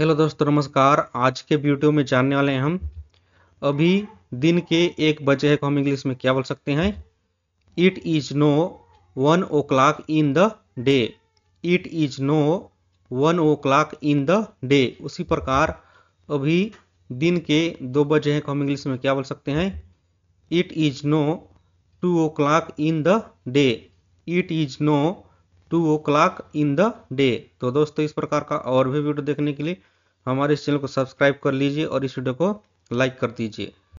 hello दोस्तों नमस्कार आज के वीडियो में जानने वाले हैं हम अभी दिन के एक बजे है को हम इंग्लिश में क्या बोल सकते हैं it is no one o'clock in the day it is no one o'clock in the day उसी प्रकार अभी दिन के दो बजे है को हम इंग्लिश में क्या बोल सकते हैं it is no two o'clock in the day it is no two o'clock in the day तो दोस्तों इस प्रकार का और भी वीडियो देखने के लिए हमारे इस चैनल को सब्सक्राइब कर लीजिए और इस वीडियो को लाइक कर दीजिए